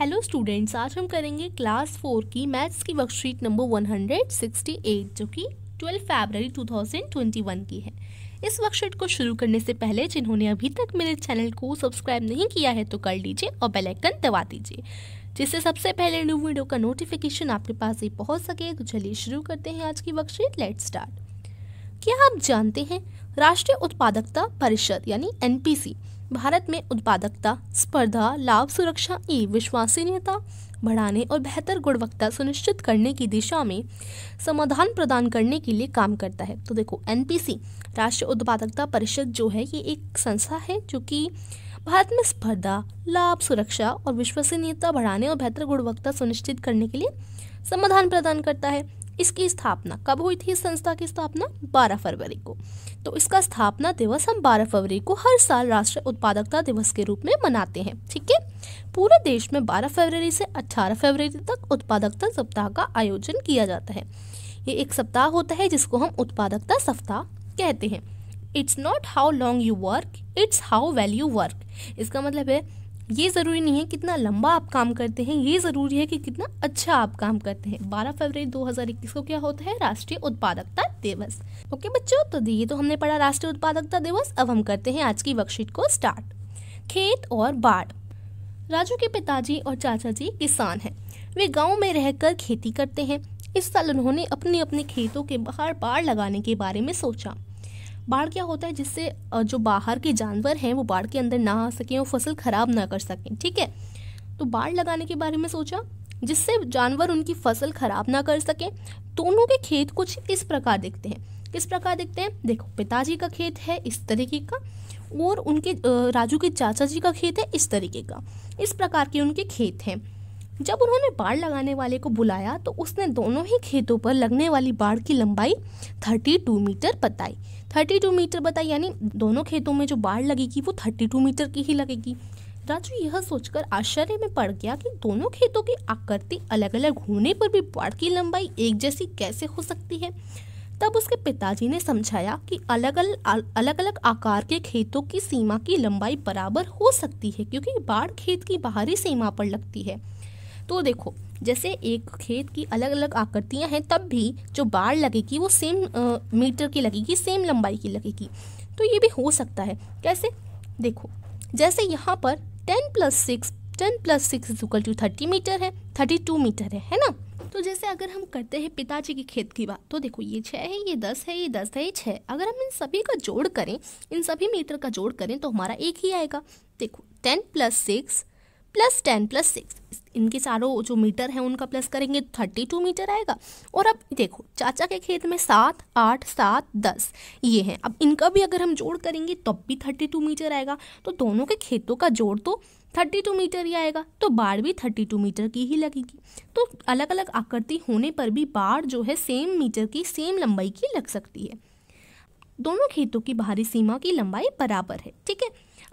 hello students आज हम करेंगे क्लास फोर की मैथ्स की वर्कशीट नंबर 168 जो कि 12 फरवरी 2021 की है इस वर्कशीट को शुरू करने से पहले जिन्होंने अभी तक मेरे चैनल को सब्सक्राइब नहीं किया है तो कर लीजिए और बेल आइकन दबा दीजिए जिससे सबसे पहले न्यू वीडियो का नोटिफिकेशन आपके पास ही पहुंच सके तो चलिए शुरू करते हैं आज की वर्कशीट लेट स्टार्ट क्या आप जानते हैं राष्ट्रीय उत्पादकता परिषद यानी एन भारत में उत्पादकता स्पर्धा लाभ सुरक्षा एवं विश्वसनीयता बढ़ाने और बेहतर गुणवत्ता सुनिश्चित करने की दिशा में समाधान प्रदान करने के लिए काम करता है तो देखो एन राष्ट्रीय उत्पादकता परिषद जो है ये एक संस्था है जो कि भारत में स्पर्धा लाभ सुरक्षा और विश्वसनीयता बढ़ाने और बेहतर गुणवत्ता सुनिश्चित करने के लिए समाधान प्रदान करता है इसकी स्थापना कब हुई थी इस संस्था की स्थापना बारह फरवरी को तो इसका स्थापना दिवस हम बारह फरवरी को हर साल राष्ट्रीय उत्पादकता दिवस के रूप में मनाते हैं ठीक है पूरे देश में 12 फरवरी से 18 फरवरी तक उत्पादकता सप्ताह का आयोजन किया जाता है ये एक सप्ताह होता है जिसको हम उत्पादकता सप्ताह कहते हैं it's not how long you work it's how well you work इसका मतलब है ये ज़रूरी नहीं है कितना लंबा आप काम करते हैं ये ज़रूरी है कि कितना अच्छा आप काम करते हैं 12 फरवरी 2021 को क्या होता है राष्ट्रीय उत्पादकता दिवस ओके बच्चों तो ये तो हमने पढ़ा राष्ट्रीय उत्पादकता दिवस अब हम करते हैं आज की वर्कशीट को स्टार्ट खेत और बाढ़ राजू के पिताजी और चाचा जी किसान हैं वे गाँव में रहकर खेती करते हैं इस साल उन्होंने अपने अपने खेतों के बाहर बाढ़ लगाने के बारे में सोचा बाढ़ क्या होता है जिससे जो बाहर के जानवर हैं वो बाढ़ के अंदर ना आ सकें और फसल ख़राब ना कर सकें ठीक है तो बाढ़ लगाने के बारे में सोचा जिससे जानवर उनकी फसल ख़राब ना कर सकें दोनों के खेत कुछ इस प्रकार दिखते हैं किस प्रकार दिखते हैं देखो पिताजी का खेत है इस तरीके का और उनके राजू के चाचा जी का खेत है इस तरीके का इस प्रकार के उनके खेत हैं जब उन्होंने बाढ़ लगाने वाले को बुलाया तो उसने दोनों ही खेतों पर लगने वाली बाढ़ की लंबाई 32 मीटर बताई 32 मीटर बताई यानी दोनों खेतों में जो बाढ़ लगेगी वो 32 मीटर की ही लगेगी राजू यह सोचकर आश्चर्य में पड़ गया कि दोनों खेतों की आकृति अलग अलग होने पर भी बाढ़ की लंबाई एक जैसी कैसे हो सकती है तब उसके पिताजी ने समझाया कि अलग अलग अलग अलग आकार के खेतों की सीमा की लंबाई बराबर हो सकती है क्योंकि बाढ़ खेत की बाहरी सीमा पर लगती है तो देखो जैसे एक खेत की अलग अलग आकृतियां हैं तब भी जो बाढ़ लगेगी वो सेम आ, मीटर की लगेगी सेम लंबाई की लगेगी तो ये भी हो सकता है कैसे देखो जैसे यहाँ पर ten plus six ten plus six equal to thirty metre है थर्टी टू मीटर है है ना तो जैसे अगर हम करते हैं पिताजी के खेत की बात तो देखो ये छः है ये दस है ये दस है ये छः अगर हम इन सभी का जोड़ करें इन सभी मीटर का जोड़ करें तो हमारा एक ही आएगा देखो ten plus six plus ten plus six इनके चारों जो मीटर हैं उनका प्लस करेंगे थर्टी टू मीटर आएगा और अब देखो चाचा के खेत में सात आठ सात दस ये हैं अब इनका भी अगर हम जोड़ करेंगे तब तो भी थर्टी टू मीटर आएगा तो दोनों के खेतों का जोड़ तो थर्टी टू मीटर ही आएगा तो बाढ़ भी थर्टी टू मीटर की ही लगेगी तो अलग अलग आकृति होने पर भी बाढ़ जो है सेम मीटर की सेम लंबाई की लग सकती है दोनों खेतों की बाहरी सीमा की लंबाई बराबर है ठीक है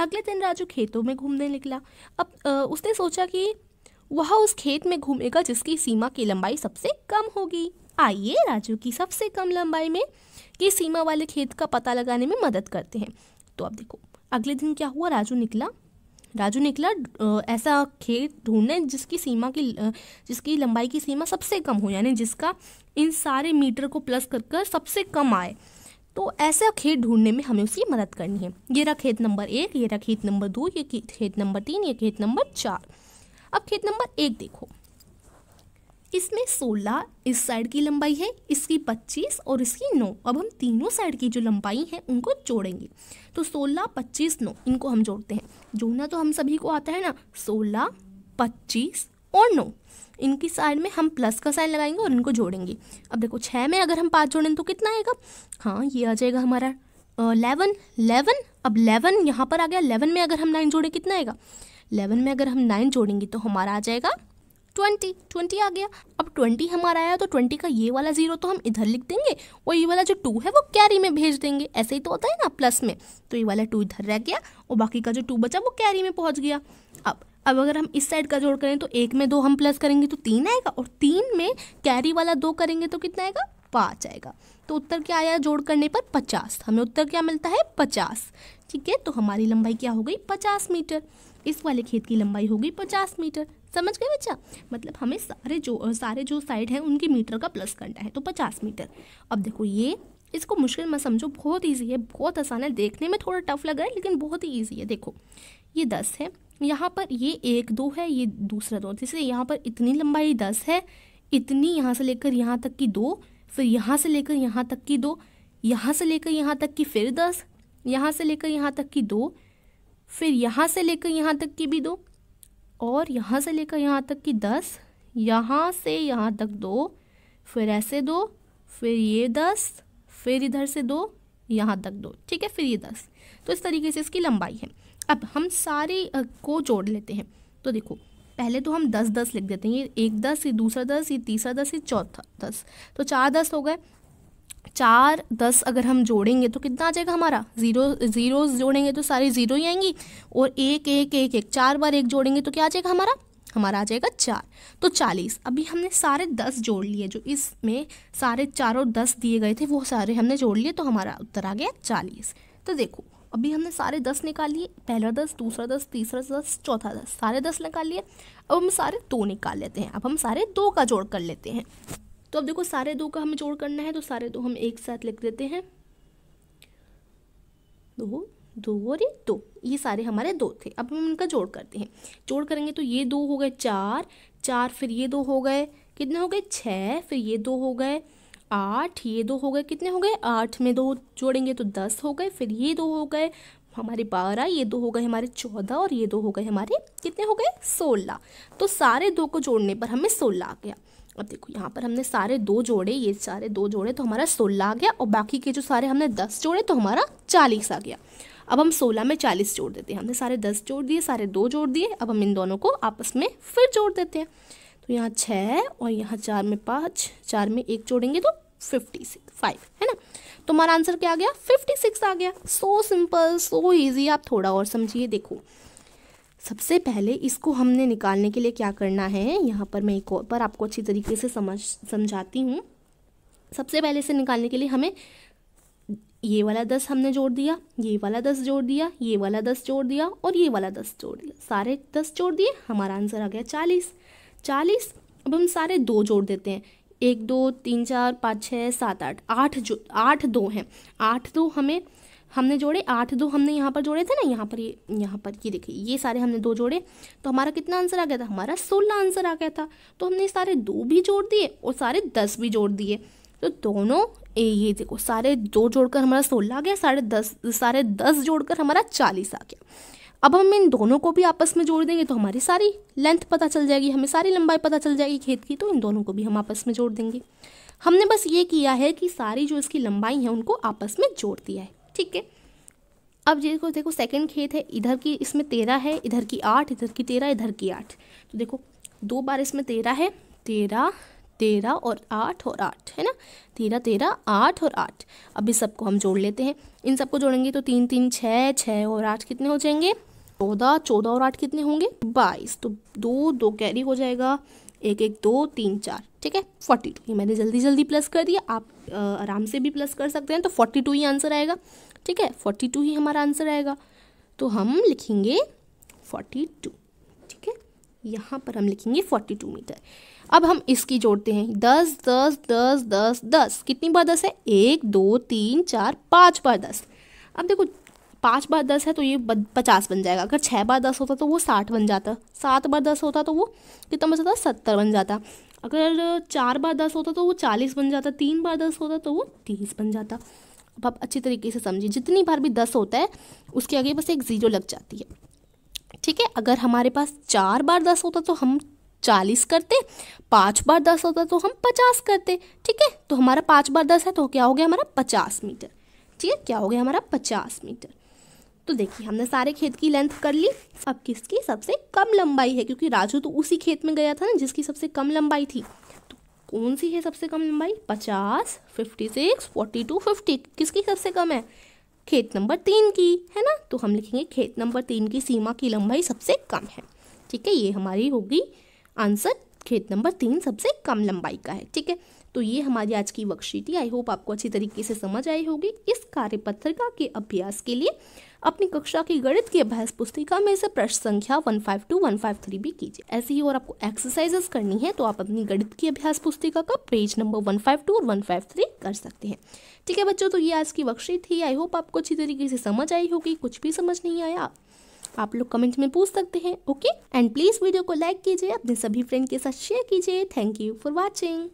अगले दिन राजू खेतों में घूमने निकला अब आ, उसने सोचा कि वह उस खेत में घूमेगा जिसकी सीमा की लंबाई सबसे कम होगी आइए राजू की सबसे कम लंबाई में की सीमा वाले खेत का पता लगाने में मदद करते हैं तो अब देखो अगले दिन क्या हुआ राजू निकला राजू निकला ऐसा खेत ढूंढने जिसकी सीमा की जिसकी लंबाई की सीमा सबसे कम हो यानी जिसका इन सारे मीटर को प्लस कर कर सबसे कम आए तो ऐसा खेत ढूंढने में हमें उसकी मदद करनी है ये रहा खेत नंबर एक ये रहा खेत नंबर दो ये खेत नंबर तीन ये खेत नंबर चार अब खेत नंबर एक देखो इसमें सोलह इस साइड की लंबाई है इसकी पच्चीस और इसकी नौ अब हम तीनों साइड की जो लंबाई है उनको जोड़ेंगे तो सोलह पच्चीस नौ इनको हम जोड़ते हैं जोड़ना तो हम सभी को आता है ना सोलह पच्चीस और नो इनकी साइड में हम प्लस का साइन लगाएंगे और इनको जोड़ेंगे अब देखो छः में अगर हम पाँच जोड़ें तो कितना आएगा हाँ ये आ जाएगा हमारा लेवन लेवन अब लेवन यहाँ पर आ गया लेवन में अगर हम नाइन जोड़ें कितना आएगा लेवन में अगर हम नाइन जोड़ेंगे तो हमारा आ जाएगा ट्वेंटी ट्वेंटी आ गया अब ट्वेंटी हमारा आया तो ट्वेंटी का ये वाला ज़ीरो तो हम इधर लिख देंगे और ये वाला जो टू है वो कैरी में भेज देंगे ऐसे ही तो होता है ना प्लस में तो ये वाला टू इधर रह गया और बाकी का जो टू बचा वो कैरी में पहुँच गया अब अब अगर हम इस साइड का जोड़ करें तो एक में दो हम प्लस करेंगे तो तीन आएगा और तीन में कैरी वाला दो करेंगे तो कितना आएगा पाँच आएगा तो उत्तर क्या आया जोड़ करने पर पचास हमें उत्तर क्या मिलता है पचास ठीक है तो हमारी लंबाई क्या हो गई पचास मीटर इस वाले खेत की लंबाई हो गई पचास मीटर समझ गए बच्चा मतलब हमें सारे जो सारे जो साइड हैं उनके मीटर का प्लस करना है तो पचास मीटर अब देखो ये इसको मुश्किल मत समझो बहुत ईजी है बहुत आसान है देखने में थोड़ा टफ लग रहा है लेकिन बहुत ही ईजी है देखो ये दस है यहाँ पर ये एक दो है ये दूसरा दो जैसे यहाँ पर इतनी लंबाई दस है इतनी यहाँ से लेकर यहाँ तक की दो फिर यहाँ से लेकर यहाँ तक की दो यहाँ से लेकर यहाँ तक की फिर दस यहाँ से लेकर यहाँ तक की दो फिर यहाँ से लेकर यहाँ तक की भी दो और यहाँ से लेकर यहाँ तक की दस यहाँ से यहाँ तक दो फिर ऐसे दो फिर ये दस फिर इधर से दो यहाँ तक दो ठीक है फिर ये दस तो इस तरीके से इसकी लंबाई है अब हम सारे को जोड़ लेते हैं तो देखो पहले तो हम दस दस लिख देते हैं ये एक दस ये दूसरा दस ये तीसरा दस ये चौथा दस तो चार दस हो गए चार दस अगर हम जोड़ेंगे तो कितना आ जाएगा हमारा ज़ीरो ज़ीरो जोड़ेंगे तो सारे ज़ीरो ही आएंगी और एक एक एक एक चार बार एक जोड़ेंगे तो क्या आ जाएगा हमारा हमारा आ जाएगा चार तो चालीस अभी हमने सारे दस जोड़ लिए जो इसमें सारे और दस दिए गए थे वो सारे हमने जोड़ लिए तो हमारा उत्तर आ गया चालीस तो देखो अभी हमने सारे दस निकाल लिए पहला दस दूसरा दस तीसरा दस चौथा दस सारे दस निकाल लिए अब हम सारे दो निकाल लेते हैं अब हम सारे दो का जोड़ कर लेते हैं तो अब देखो सारे दो का हमें जोड़ करना है तो सारे दो हम एक साथ लिख देते हैं दो दो और ये दो ये सारे हमारे दो थे अब हम इनका जोड़ करते हैं जोड़ करेंगे तो ये दो हो गए चार चार फिर ये दो हो गए कितने हो गए छः फिर ये दो हो गए आठ ये दो हो गए कितने हो गए आठ में दो जोड़ेंगे तो दस हो गए फिर ये दो हो गए हमारे बारह ये दो हो गए हमारे चौदह और ये दो हो गए हमारे कितने हो गए सोलह तो सारे दो को जोड़ने पर हमें सोलह आ गया अब देखो यहाँ पर हमने सारे दो जोड़े ये सारे दो जोड़े तो हमारा सोलह आ गया और बाकी के जो सारे हमने दस जोड़े तो हमारा चालीस आ गया अब हम सोलह में चालीस जोड़ देते हैं हमने सारे दस जोड़ दिए सारे दो जोड़ दिए अब हम इन दोनों को आपस में फिर जोड़ देते हैं तो यहाँ छः और यहाँ चार में पाँच चार में एक जोड़ेंगे तो फिफ्टी सिक्स फाइव है ना तो हमारा आंसर क्या आ गया फिफ्टी सिक्स आ गया सो सिंपल सो ईजी आप थोड़ा और समझिए देखो सबसे पहले इसको हमने निकालने के लिए क्या करना है यहाँ पर मैं एक और पर आपको अच्छी तरीके से समझ समझाती हूँ सबसे पहले इसे निकालने के लिए हमें ये वाला दस हमने जोड़ दिया ये वाला दस जोड़ दिया ये वाला दस जोड़ दिया और ये वाला दस जोड़ दिया सारे दस जोड़ दिए हमारा आंसर आ गया चालीस चालीस अब हम सारे दो जोड़ देते हैं एक दो तीन चार पाँच छः सात आठ आठ जो आठ दो हैं आठ दो हमें हमने जोड़े आठ दो हमने यहाँ पर जोड़े थे ना यहाँ पर ये यहाँ पर ये देखिए ये सारे हमने दो जोड़े तो हमारा कितना आंसर आ गया था हमारा सोलह आंसर आ गया था तो हमने सारे दो भी जोड़ दिए और सारे दस भी जोड़ दिए तो दोनों ये देखो सारे दो जोड़कर हमारा सोलह आ गया साढ़े दस साढ़े दस जोड़कर हमारा चालीस आ गया अब हम इन दोनों को भी आपस में जोड़ देंगे तो हमारी सारी लेंथ पता चल जाएगी हमें सारी लंबाई पता चल जाएगी खेत की तो इन दोनों को भी हम आपस में जोड़ देंगे हमने बस ये किया है कि सारी जो इसकी लंबाई है उनको आपस में जोड़ दिया है ठीक है अब देखो देखो सेकेंड खेत है इधर की इसमें तेरह है इधर की आठ इधर की तेरह इधर की आठ तो देखो दो बार इसमें तेरह है तेरह तेरह और आठ और आठ है ना तेरह तेरह आठ और आठ अभी सबको हम जोड़ लेते हैं इन सबको जोड़ेंगे तो तीन तीन छः छः और आठ कितने हो जाएंगे चौदह चौदह और आठ कितने होंगे बाईस तो दो दो कैरी हो जाएगा एक एक दो तीन चार ठीक है फोर्टी टू ये मैंने जल्दी जल्दी प्लस कर दिया आप आराम से भी प्लस कर सकते हैं तो फोर्टी टू ही आंसर आएगा ठीक है फोर्टी टू ही हमारा आंसर आएगा तो हम लिखेंगे फोर्टी टू ठीक है यहाँ पर हम लिखेंगे फोर्टी टू मीटर अब हम इसकी जोड़ते हैं दस दस दस दस दस कितनी बार दस है एक दो तीन चार पाँच बार दस अब देखो पाँच बार दस है तो ये पचास बन जाएगा अगर छः बार दस होता तो वो साठ बन जाता सात बार दस होता तो वो कितना बन जाता सत्तर बन जाता अगर चार बार दस होता तो वो चालीस बन जाता तीन बार दस होता तो वो तीस बन जाता अब आप अच्छी तरीके से समझिए जितनी बार भी दस होता है उसके आगे बस एक ज़ीरो लग जाती है ठीक है अगर हमारे पास चार बार दस होता तो हम चालीस करते पाँच बार दस होता तो हम पचास करते ठीक है तो हमारा पाँच बार दस है तो क्या हो गया हमारा पचास मीटर ठीक है क्या हो गया हमारा पचास मीटर तो देखिए हमने सारे खेत की लेंथ कर ली अब किसकी सबसे कम लंबाई है क्योंकि राजू तो उसी खेत में गया था ना जिसकी सबसे कम लंबाई थी तो कौन सी है सबसे कम लंबाई पचास fifty six forty two fifty किसकी सबसे कम है खेत नंबर तीन की है ना तो हम लिखेंगे खेत नंबर तीन की सीमा की लंबाई सबसे कम है ठीक है ये हमारी होगी आंसर खेत नंबर तीन सबसे कम लंबाई का है ठीक है तो ये हमारी आज की वर्कशीट ही आई होप आपको अच्छी तरीके से समझ आई होगी इस कार्य पत्रिका के अभ्यास के लिए अपनी कक्षा की गणित की अभ्यास पुस्तिका में से प्रश्न संख्या one five two one five three भी कीजिए ऐसे ही और आपको एक्सरसाइजेस करनी है तो आप अपनी गणित की अभ्यास पुस्तिका का page number one five two और वन फाइव थ्री कर सकते हैं ठीक है बच्चों तो ये आज की वर्कशीट थी आई होप आपको अच्छी तरीके से समझ आई होगी कुछ भी समझ नहीं आया आप लोग कमेंट में पूछ सकते हैं ओके एंड प्लीज़ वीडियो को लाइक कीजिए अपने सभी फ्रेंड के साथ शेयर कीजिए थैंक यू फॉर वॉचिंग